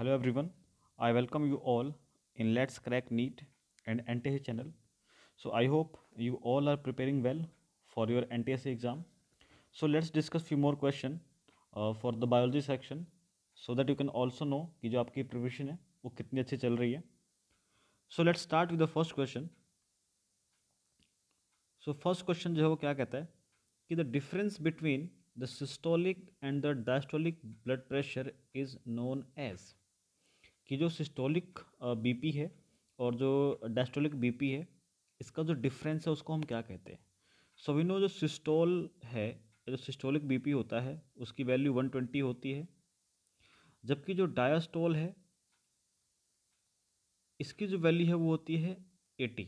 Hello everyone I welcome you all in let's crack NEET and N T channel so I hope you all are preparing well for your N exam so let's discuss few more question for the biology section so that you can also know कि जो आपकी preparation है वो कितनी अच्छी चल रही है so let's start with the first question so first question जो है वो क्या कहता है कि the difference between the systolic and the diastolic blood pressure is known as कि जो सिस्टोलिक बीपी है और जो डेस्टोलिक बीपी है इसका जो डिफरेंस है उसको हम क्या कहते हैं सो जो सिस्टोल है जो सिस्टोलिक बीपी होता है उसकी वैल्यू 120 होती है जबकि जो डायस्टोल है इसकी जो वैल्यू है वो होती है 80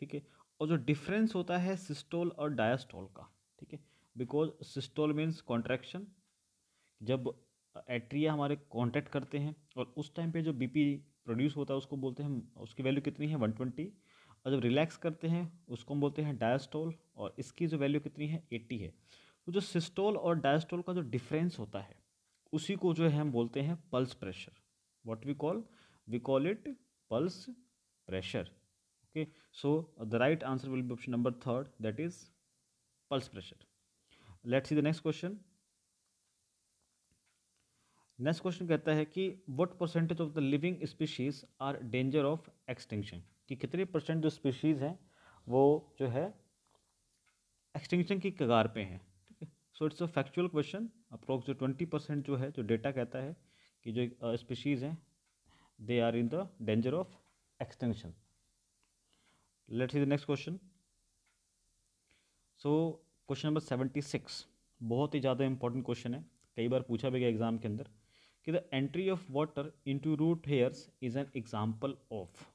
ठीक है और जो डिफरेंस होता है सिस्टोल और डायस्टोल का ठीक है बिकॉज सिस्टोल मीन्स कॉन्ट्रैक्शन जब एट्रिया हमारे कॉन्टैक्ट करते हैं और उस टाइम पे जो बीपी प्रोड्यूस होता है उसको बोलते हैं उसकी वैल्यू कितनी है वन ट्वेंटी और जब रिलैक्स करते हैं उसको हम बोलते हैं डायस्टोल और इसकी जो वैल्यू कितनी है एट्टी है तो जो सिस्टोल और डायस्टोल का जो डिफरेंस होता है उसी को जो है हम बोलते हैं pulse pressure what we call we call it pulse pressure okay so the right answer will be option number third that is pulse pressure let's see the next question next question कहता है कि what percentage of the living species are danger of extinction कि कितने percent जो species हैं वो जो है एक्सटिंक्शन की कगार पे हैं ठीक है so it's a factual question approx जो ट्वेंटी परसेंट जो है जो डेटा कहता है कि जो स्पीशीज़ हैं they are in the danger of extension let's see the next question so question number seventy six बहुत ही ज़्यादा इंपॉर्टेंट क्वेश्चन है कई बार पूछा भी गया एग्ज़ाम के अंदर कि the entry of water into root hairs is an example of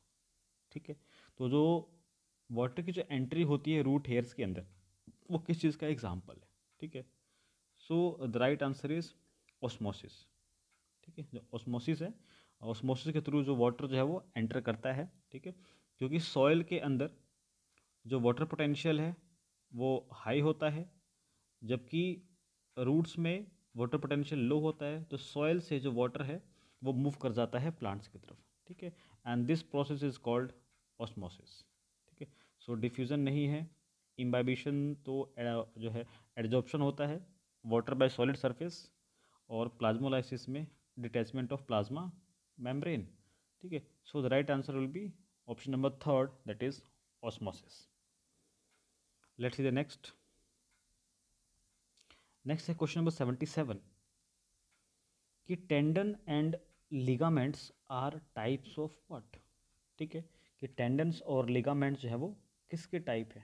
ठीक है तो जो वाटर की जो एंट्री होती है रूट हेयर्स के अंदर वो किस चीज़ का एग्जाम्पल है ठीक है so the right answer is osmosis ठीक है जो ऑस्मोसिस है ऑस्मोसिस के थ्रू जो वाटर जो है वो एंटर करता है ठीक है क्योंकि सॉयल के अंदर जो वाटर पोटेंशियल है वो हाई होता है जबकि रूट्स में वाटर पोटेंशियल लो होता है तो सॉयल से जो वाटर है वो मूव कर जाता है प्लांट्स की तरफ ठीक है and this process is called osmosis ठीक है सो डिफ्यूज़न नहीं है इम्बाइबिशन तो uh, जो है एडजॉर्प्शन होता है वाटर बाय सॉलिड सरफेस और प्लाज्मोलाइसिस में डिटैचमेंट ऑफ प्लाज्मा मेम्ब्रेन ठीक है so the right answer will be option number third that is osmosis let's see the next next है क्वेश्चन नंबर सेवेंटी सेवन कि tendon and ligaments are types of what ठीक है कि tendons और ligaments जो है वो किसके टाइप है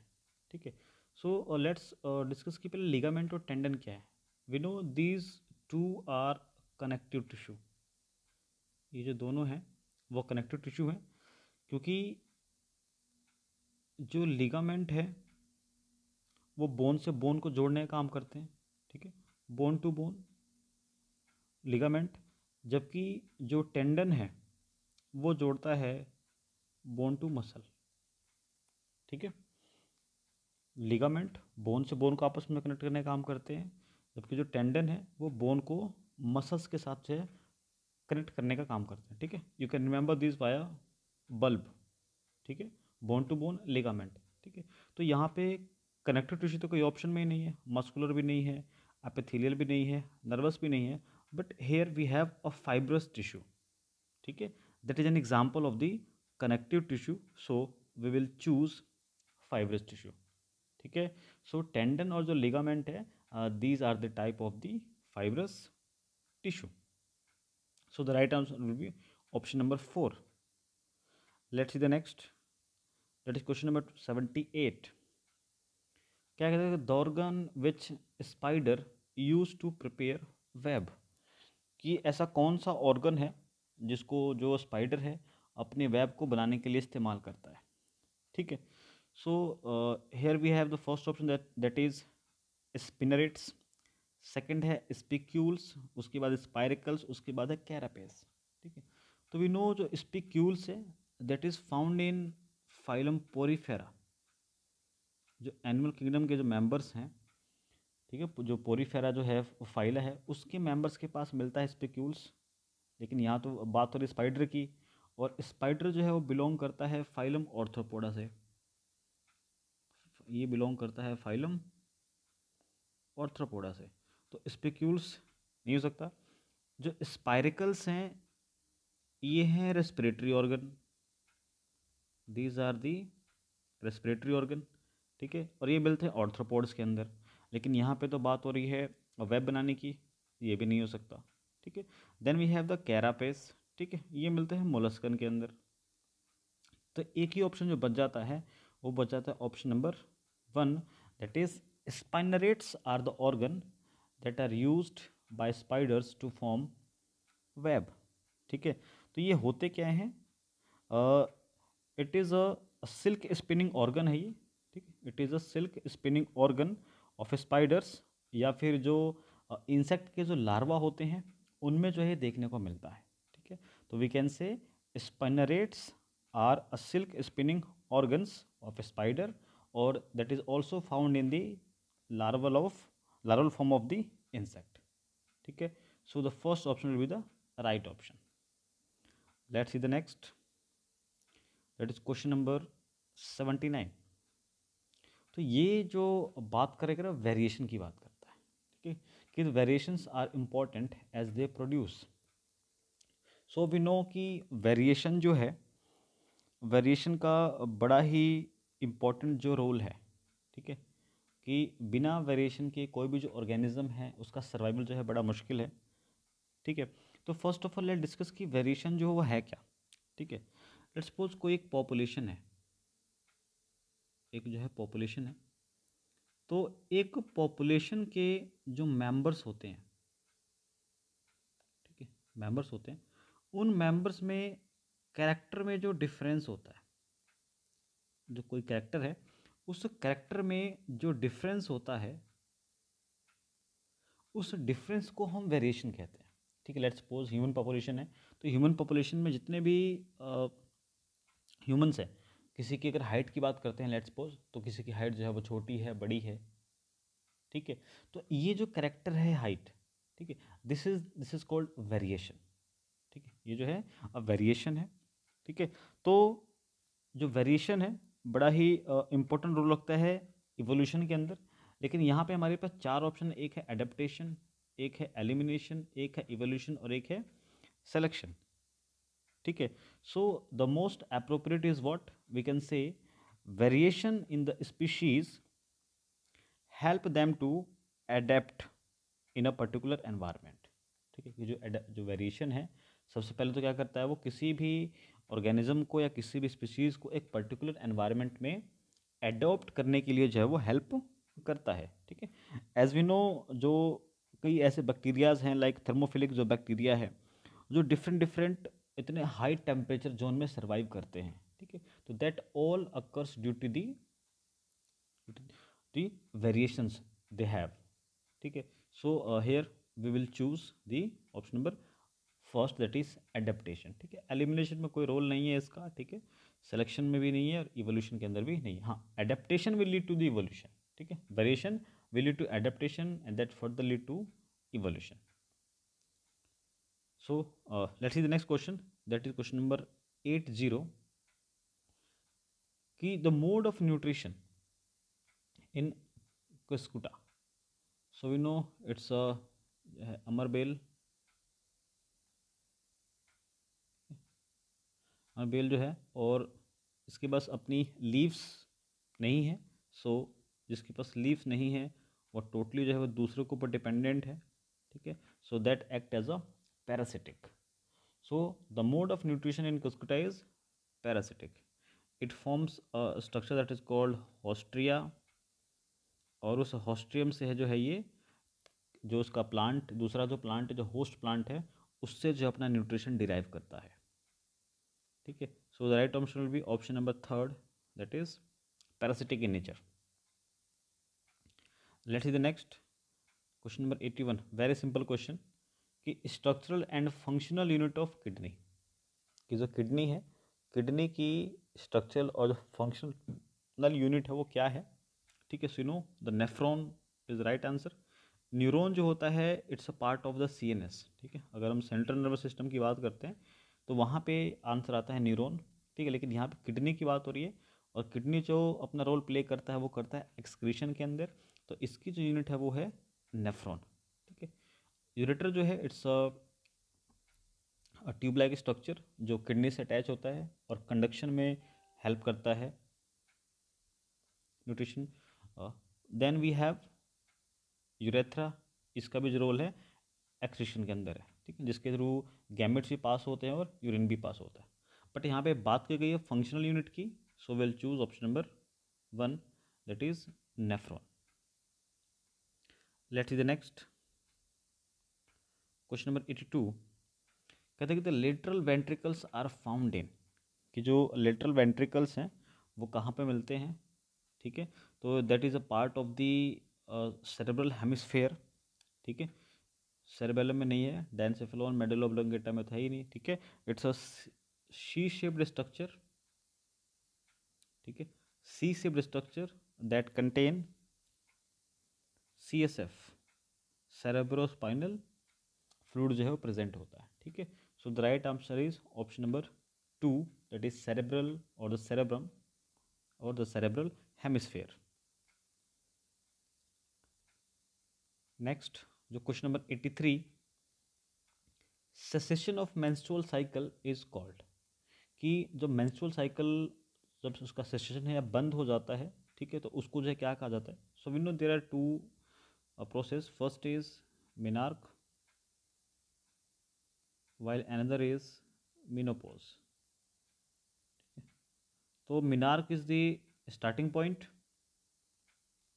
ठीक है सो लेट्स डिस्कस की पहले लिगामेंट और टेंडन क्या है we know these two are connective tissue ये जो दोनों हैं वो कनेक्टिव टिश्यू हैं क्योंकि जो लिगामेंट है वो बोन से बोन को जोड़ने का काम करते हैं बोन टू बोन लिगामेंट जबकि जो टेंडन है वो जोड़ता है बोन टू मसल ठीक है लिगामेंट बोन से बोन को आपस में कनेक्ट करने का काम करते हैं जबकि जो टेंडन है वो बोन को मसल्स के साथ से कनेक्ट करने का काम करते हैं ठीक है you can remember this via bulb ठीक है बोन टू बोन लिगामेंट ठीक है तो यहाँ पे कनेक्टिव टिश्यू तो कोई ऑप्शन में ही नहीं है मस्कुलर भी नहीं है एपिथेलियल भी नहीं है नर्वस भी नहीं है but here we have a fibrous tissue ठीक है that is an example of the connective tissue so we will choose fibrous tissue ठीक है सो टेंडन और जो लिगामेंट है these are the type of the fibrous tissue the right answer will be option number four let see the next next is question number seventy eight क्या कहते हैं the organ which spider use to prepare web कि ऐसा कौन सा organ है जिसको जो स्पाइडर है अपने वेब को बनाने के लिए इस्तेमाल करता है ठीक है so here we have the first option that is spinnerets second है स्पिक्यूल्स उसके बाद स्पायरिकल्स उसके बाद है कैरापेस ठीक है तो वी नो जो स्पिक्यूल्स है that is found in phylum Porifera जो एनिमल किंगडम के जो मेंबर्स हैं ठीक है जो पोरीफेरा जो है फाइला है उसके मेंबर्स के पास मिलता है स्पेक्यूल्स लेकिन यहाँ तो बात हो रही स्पाइडर की और स्पाइडर जो है वो बिलोंग करता है फाइलम ऑर्थोपोडा से ये बिलोंग करता है फाइलम ऑर्थ्रोपोडा से तो स्पेक्यूल्स नहीं हो सकता जो स्पायरिकल्स हैं ये हैं respiratory organ these are the respiratory organ ठीक है और ये मिलते हैं ऑर्थ्रोपोड्स के अंदर लेकिन यहाँ पे तो बात हो रही है वेब बनाने की ये भी नहीं हो सकता ठीक है then we have the carapace ठीक है ये मिलते हैं मोलस्कन के अंदर तो एक ही ऑप्शन जो बच जाता है वो बच जाता है option number one that is spinnerets are the organ that are use by spiders to form web ठीक है तो ये होते क्या हैं it is a silk spinning organ है ये ठीक है it is a silk spinning organ of spiders या फिर जो इंसेक्ट के जो लार्वा होते हैं उनमें जो है देखने को मिलता है ठीक है तो we can say spinnerets are a silk spinning organs of spider और that is also found in the larval of larval form of the insect ठीक है so the first option will be the right option let's is the next that is question number seventy nine तो ये जो बात करेगा variation की बात करता है ठीक है कि variations are important as they produce so we know कि वेरिएशन जो है वेरिएशन का बड़ा ही इम्पॉर्टेंट जो रोल है ठीक है कि बिना वेरिएशन के कोई भी जो ऑर्गेनिज्म है उसका सर्वाइवल जो है बड़ा मुश्किल है ठीक है तो first of all let discuss कि वेरिएशन जो है वो है क्या ठीक है लेट्स सपोज कोई एक पॉपुलेशन है एक जो है पॉपुलेशन है तो एक पॉपुलेशन के जो मेंबर्स होते हैं ठीक है मेंबर्स होते हैं उन मेंबर्स में कैरेक्टर में जो डिफरेंस होता है जो कोई कैरेक्टर है उस कैरेक्टर में जो डिफरेंस होता है उस डिफरेंस को हम वेरिएशन कहते हैं ठीक है लेट्स सपोज ह्यूमन पॉपुलेशन है तो ह्यूमन पॉपुलेशन में जितने भी ह्यूमंस हैं किसी की अगर हाइट की बात करते हैं लेट्स सपोज तो किसी की हाइट जो है वो छोटी है बड़ी है ठीक है तो ये जो करेक्टर है हाइट ठीक है this is this is called variation ठीक है ये जो है अब वेरिएशन है ठीक है तो जो वेरिएशन है बड़ा ही इम्पोर्टेंट रोल लगता है इवोल्यूशन के अंदर लेकिन यहाँ पे हमारे पास चार ऑप्शन एक है एडेप्टेशन एक है एलिमिनेशन एक है इवोल्यूशन और एक है सेलेक्शन ठीक है so the most appropriate is what we can say variation in the species help them to adapt in a particular environment ठीक है ये जो जो वेरिएशन है सबसे पहले तो क्या करता है वो किसी भी ऑर्गेनिज्म को या किसी भी स्पीशीज़ को एक पर्टिकुलर एनवायरनमेंट में एडोप्ट करने के लिए जो है वो हेल्प करता है ठीक है एज वी नो जो कई ऐसे बैक्टीरियाज हैं लाइक थर्मोफिलिक जो बैक्टीरिया है जो डिफरेंट डिफरेंट इतने हाई टेम्परेचर जोन में सर्वाइव करते हैं ठीक है तो that all occurs due to the the variations they have ठीक है so here we will choose the option number first that is adaptation ठीक है एलिमिनेशन में कोई रोल नहीं है इसका ठीक है सिलेक्शन में भी नहीं है और इवोल्यूशन के अंदर भी नहीं है हाँ adaptation will lead to the evolution ठीक है variation will lead to adaptation and that further lead to evolution so let see the next question that is question number eight zero की the mode of nutrition in Cuscuta so we know it's a अमरबेल अमरबेल जो है और इसके पास अपनी leaves नहीं है सो so, जिसके पास लीव्स नहीं है वो टोटली जो है वो दूसरे के ऊपर डिपेंडेंट है ठीक है so that act as a parasitic so the mode of nutrition in cuscuta is parasitic it forms a structure that is called hostria और उस हॉस्ट्रियम से है जो है ये जो उसका प्लांट दूसरा जो प्लांट है जो होस्ट प्लांट है उससे जो अपना न्यूट्रिशन डिराइव करता है ठीक है so the right option will be option number third that is parasitic in nature let's is the next question number eighty one very simple question कि structural and functional unit of kidney कि जो kidney है kidney की structural और जो functional unit है वो क्या है ठीक है सुनो the nephron is right answer neuron जो होता है it's a part of the C N S ठीक है अगर हम सेंट्रल नर्वस सिस्टम की बात करते हैं तो वहाँ पे आंसर आता है न्यूरॉन ठीक है लेकिन यहाँ पे किडनी की बात हो रही है और किडनी जो अपना रोल प्ले करता है वो करता है एक्सक्रीशन के अंदर तो इसकी जो यूनिट है वो है नेफ्रॉन यूरेटर जो है it's a tube like structure जो किडनी से अटैच होता है और कंडक्शन में हेल्प करता है nutrition then we have urethra इसका भी जो रोल है एक्सीशन के अंदर है ठीक है जिसके थ्रू गैमेट्स भी पास होते हैं और यूरिन भी पास होता है बट यहाँ पे बात की गई है फंक्शनल यूनिट की so will choose option number one that is nephron let is the next question number eighty two कहते हैं कि the lateral ventricles are found in कि जो लेटरल वेंट्रिकल्स हैं वो कहाँ पे मिलते हैं ठीक है तो that is a part of the cerebral hemisphere ठीक है सेरेबेलम में नहीं है डेंसेफेलॉन मेडल लंगेटा में था ही नहीं ठीक है it's a C shaped structure ठीक है C shaped structure that contain C S F cerebrospinal fluid जो है वो प्रेजेंट होता है ठीक है so the right answer is option number two that is cerebral और द सेरेब्रम और द सेरेब्रल हेमिस्फेयर नेक्स्ट जो question number eighty three cessation of menstrual cycle is called कि जो मेंस्ट्रुअल साइकिल जब उसका सेसेशन है या बंद हो जाता है ठीक है तो उसको जो है क्या कहा जाता है so we know there are two process first is menarche while another is menopause तो menarche is the starting point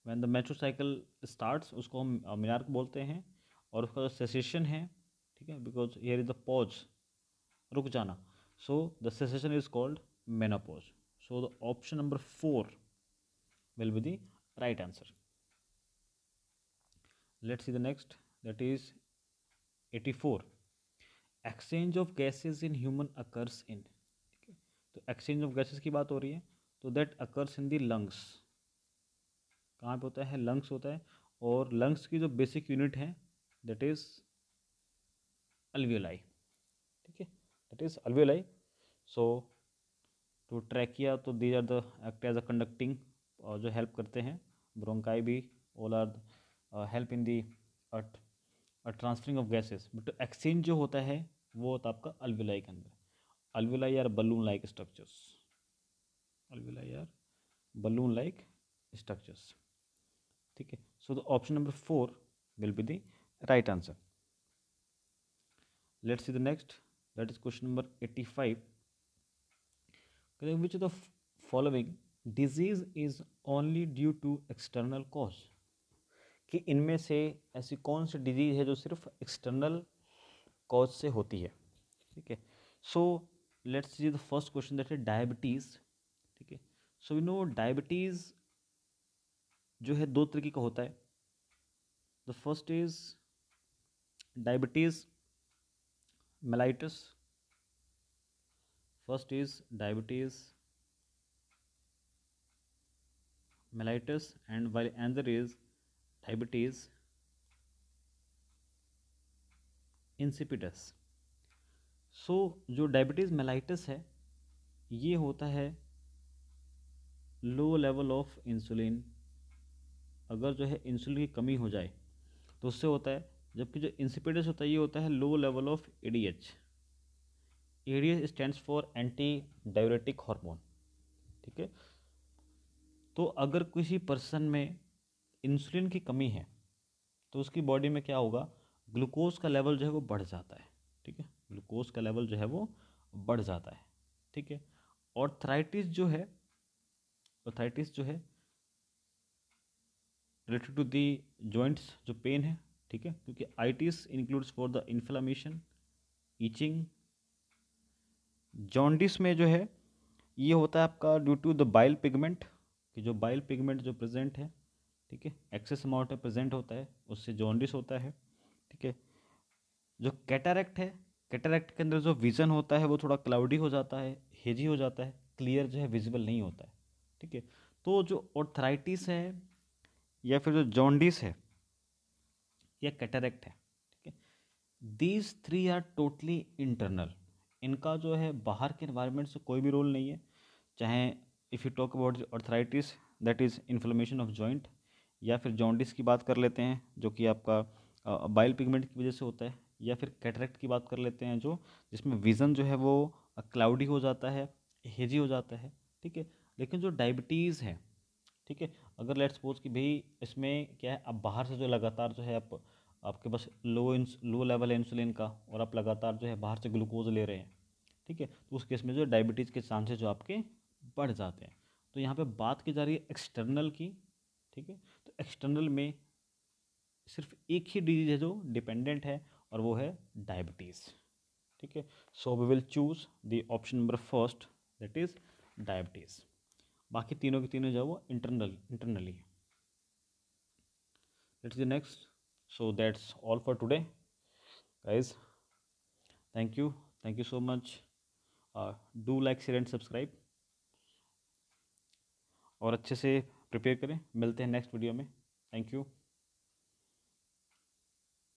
when the metro cycle starts उसको हम मिनार्क बोलते हैं और उसका जो सेसेशन है ठीक है because here is the pause रुक जाना so the cessation is called menopause. So the option number 4 will be the answer answer. Let's the next that is eighty four exchange of gases in human occurs in ठीक है तो exchange of gases की बात हो रही है तो that occurs in the lungs कहाँ पे होता है लंग्स होता है और लंग्स की जो बेसिक यूनिट है दैट इज़ अल्वियोलाई ठीक है that is alveoli so to trachea तो these are the act as a conducting और जो हेल्प करते हैं ब्रोंकाई भी all are help in the transferring of gases but exchange जो होता है वो होता आपका अलविलाई के अंदर alveoli are balloon like structures alveoli are balloon like structures ठीक है so the option number four will be the right answer let's see the next is question number eighty five which of the following disease is only due to external cause कि इनमें से ऐसी कौन सी disease है जो सिर्फ external cause से होती है ठीक है so let's see the first question that है डायबिटीज़ ठीक है सो यू नो डायबिटीज़ जो है दो तरीके का होता है the first is diabetes mellitus first is diabetes mellitus and while other is diabetes insipidus so जो डायबिटीज़ मेलाइटस है ये होता है लो लेवल ऑफ इंसुलिन अगर जो है इंसुलिन की कमी हो जाए तो उससे होता है जबकि जो इंसिपिडस होता है ये होता है low level of A D H A D H stands for anti diabetic hormone ठीक है तो अगर किसी पर्सन में इंसुलिन की कमी है तो उसकी बॉडी में क्या होगा ग्लूकोज का लेवल जो है वो बढ़ जाता है ठीक है ग्लूकोज का लेवल जो है वो बढ़ जाता है ठीक है और थ्राइटिस जो है तो थ्राइटिस जो है रिलेटेड टू दी जॉइंट्स जो पेन है ठीक है क्योंकि itis includes for the inflammation itching jaundice में जो है ये होता है आपका due to the bile pigment कि जो बाइल पिगमेंट जो प्रेजेंट है ठीक है एक्सेस अमाउंट में प्रेजेंट होता है उससे जॉन्डिस होता है ठीक है जो कैटारैक्ट है कैटारैक्ट के अंदर जो विज़न होता है वो थोड़ा क्लाउडी हो जाता है हेजी हो जाता है क्लियर जो है विजिबल नहीं होता है ठीक है तो जो ऑर्थराइटिस है या फिर जो जॉन्डिस है या कैटारैक्ट है ठीक है these three are totally internal इनका जो है बाहर के इन्वायरमेंट से कोई भी रोल नहीं है चाहे if you talk about arthritis that is inflammation of joint या फिर जॉन्डिस की बात कर लेते हैं जो कि आपका बाइल पिगमेंट की वजह से होता है या फिर कैटरेक्ट की बात कर लेते हैं जो जिसमें विज़न जो है वो क्लाउडी हो जाता है हेजी हो जाता है ठीक है लेकिन जो डायबिटीज़ है ठीक है अगर लेट सपोज कि भाई इसमें क्या है आप बाहर से जो लगातार जो है आप आपके पास लो इंस लो लेवल है इंसुलिन का और आप लगातार जो है बाहर से ग्लूकोज ले रहे हैं ठीक है तो उस केस में जो डायबिटीज़ के चांसेज जो आपके बढ़ जाते हैं तो यहाँ पे बात की जा रही है एक्सटर्नल की ठीक है तो एक्सटर्नल में सिर्फ एक ही डिजीज़ है जो डिपेंडेंट है और वो है डायबिटीज़ ठीक है so we will choose the option number first that is diabetes बाकी तीनों के तीनों जो है वो internal internally let's the next so that's all for today guys thank you thank you so much do like share and subscribe और अच्छे से प्रिपेयर करें मिलते हैं नेक्स्ट वीडियो में थैंक यू